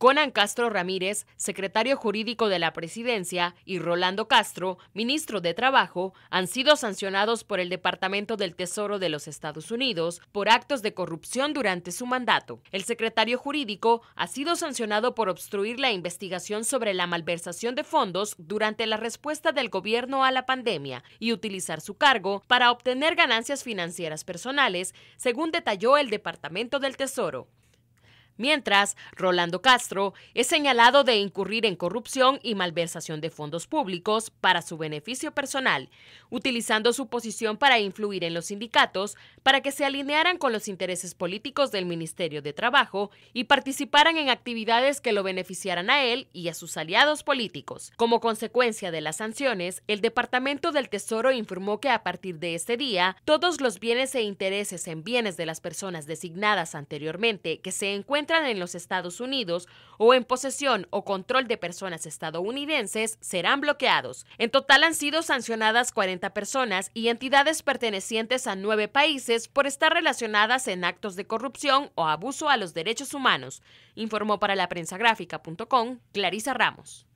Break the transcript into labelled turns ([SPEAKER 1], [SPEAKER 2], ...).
[SPEAKER 1] Conan Castro Ramírez, secretario jurídico de la presidencia, y Rolando Castro, ministro de Trabajo, han sido sancionados por el Departamento del Tesoro de los Estados Unidos por actos de corrupción durante su mandato. El secretario jurídico ha sido sancionado por obstruir la investigación sobre la malversación de fondos durante la respuesta del gobierno a la pandemia y utilizar su cargo para obtener ganancias financieras personales, según detalló el Departamento del Tesoro. Mientras, Rolando Castro es señalado de incurrir en corrupción y malversación de fondos públicos para su beneficio personal, utilizando su posición para influir en los sindicatos para que se alinearan con los intereses políticos del Ministerio de Trabajo y participaran en actividades que lo beneficiaran a él y a sus aliados políticos. Como consecuencia de las sanciones, el Departamento del Tesoro informó que a partir de este día, todos los bienes e intereses en bienes de las personas designadas anteriormente que se encuentran en los Estados Unidos o en posesión o control de personas estadounidenses serán bloqueados. En total han sido sancionadas 40 personas y entidades pertenecientes a nueve países por estar relacionadas en actos de corrupción o abuso a los derechos humanos, informó para la prensa Clarisa Ramos.